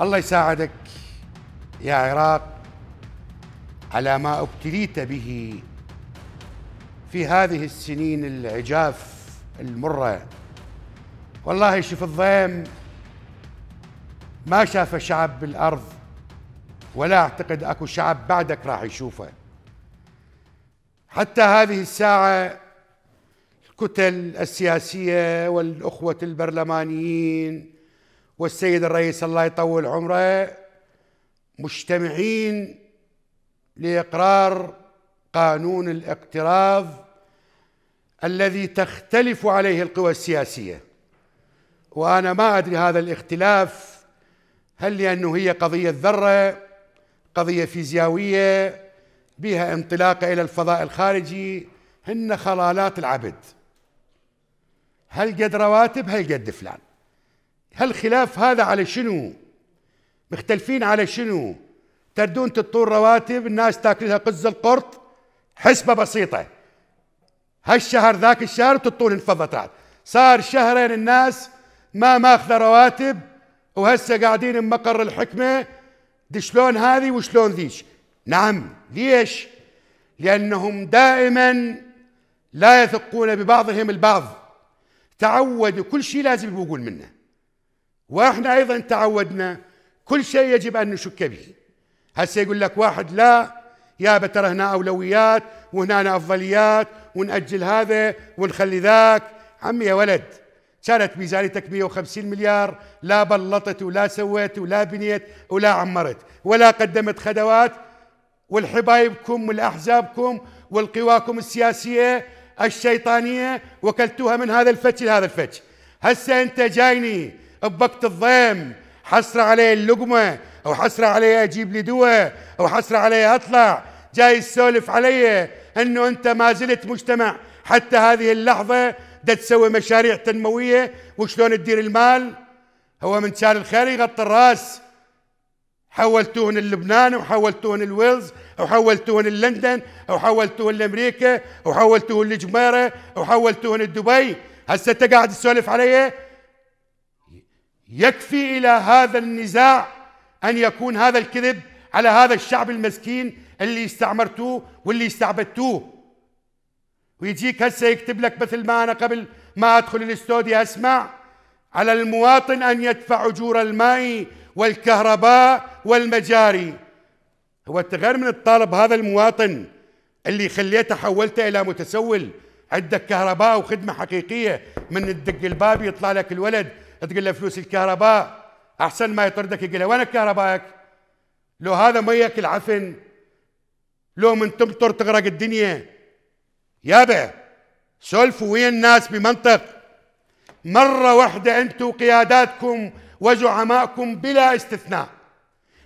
الله يساعدك يا عراق على ما ابتليت به في هذه السنين العجاف المرة والله شوف الضيم ما شاف شعب بالأرض ولا أعتقد أكو شعب بعدك راح يشوفه حتى هذه الساعة الكتل السياسية والأخوة البرلمانيين والسيد الرئيس الله يطول عمره مجتمعين لاقرار قانون الاقتراض الذي تختلف عليه القوى السياسيه وانا ما ادري هذا الاختلاف هل لانه هي قضيه ذره قضيه فيزياوية بها انطلاقه الى الفضاء الخارجي هن خلالات العبد هل قد رواتب هل قد فلان هالخلاف هذا على شنو مختلفين على شنو تردون تطور رواتب الناس تاكلها قز القرط حسبة بسيطة هالشهر ذاك الشهر تطول انفضتات صار شهرين الناس ما ماخذة رواتب وهسه قاعدين بمقر الحكمة دي شلون هذه وشلون ذيش نعم ليش لأنهم دائما لا يثقون ببعضهم البعض تعودوا كل شيء لازم يقول منه واحنا ايضا تعودنا كل شيء يجب ان نشك به هسه يقول لك واحد لا يا ترى هنا اولويات وهنا افضليات ونأجل هذا ونخلي ذاك عمي يا ولد كانت ميزانيتك 150 مليار لا بلطت ولا سويت ولا بنيت ولا عمرت ولا قدمت خدوات والحبايبكم والأحزابكم والقواكم السياسية الشيطانية وكلتوها من هذا الفتش لهذا الفتش هسه أنت جايني بوقت الضيم حسرة علي اللقمة أو حسرة علي أجيب لي دواء أو حسرة علي أطلع جاي تسولف علي أنه أنت ما زلت مجتمع حتى هذه اللحظة دا تسوي مشاريع تنموية وشلون تدير المال هو من شان الخير يغطي الراس حولتوهن للبنان وحولتوهن الويلز وحولتوهن لندن وحولتوهن لامريكا وحولتوهن لجميره وحولتوهن لدبي هسه انت قاعد تسولف علي يكفي الى هذا النزاع ان يكون هذا الكذب على هذا الشعب المسكين اللي استعمرتوه واللي استعبدتوه ويجيك هسه يكتب لك مثل ما انا قبل ما ادخل الاستوديو اسمع على المواطن ان يدفع اجور الماء والكهرباء والمجاري هو انت غير من الطالب هذا المواطن اللي خليته حولته الى متسول عندك كهرباء وخدمه حقيقيه من تدق الباب يطلع لك الولد تقول له فلوس الكهرباء احسن ما يطردك يقول له وين كهربائك؟ لو هذا ميك العفن لو من تمطر تغرق الدنيا يابا سولفوا ويا الناس بمنطق مرة واحدة أنتم قياداتكم وزعمائكم بلا استثناء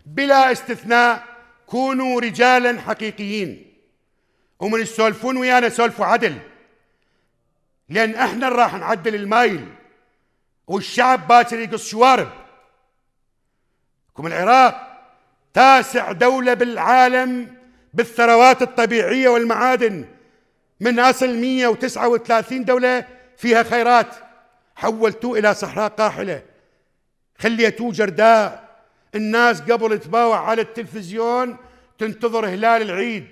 بلا استثناء كونوا رجالا حقيقيين ومن تسولفون ويانا سولفوا عدل لأن احنا راح نعدل المايل والشعب باكر يقص شوارب كم العراق تاسع دولة بالعالم بالثروات الطبيعية والمعادن من أصل 139 دولة فيها خيرات حولتوه إلى صحراء قاحلة خليتوه جرداء الناس قبل تباوع على التلفزيون تنتظر هلال العيد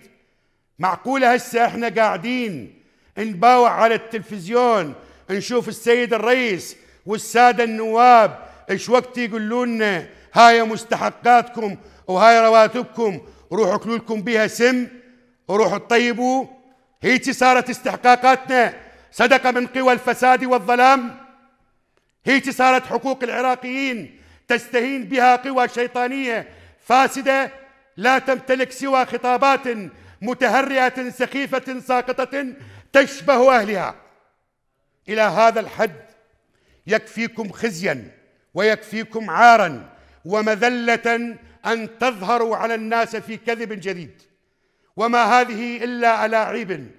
معقولة هسه احنا قاعدين نباوع على التلفزيون نشوف السيد الرئيس والساده النواب ايش وقت يقولوا لنا هاي مستحقاتكم وهاي رواتبكم روحوا اكلوا لكم بها سم وروحوا تطيبوا هيك صارت استحقاقاتنا صدقه من قوى الفساد والظلام هيك صارت حقوق العراقيين تستهين بها قوى شيطانيه فاسده لا تمتلك سوى خطابات متهرئه سخيفه ساقطه تشبه اهلها الى هذا الحد يكفيكم خزيا ويكفيكم عارا ومذله ان تظهروا على الناس في كذب جديد وما هذه الا الاعيب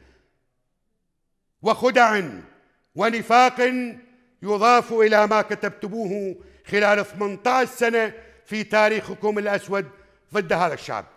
وخدع ونفاق يضاف الى ما كتبتموه خلال 18 سنه في تاريخكم الاسود ضد هذا الشعب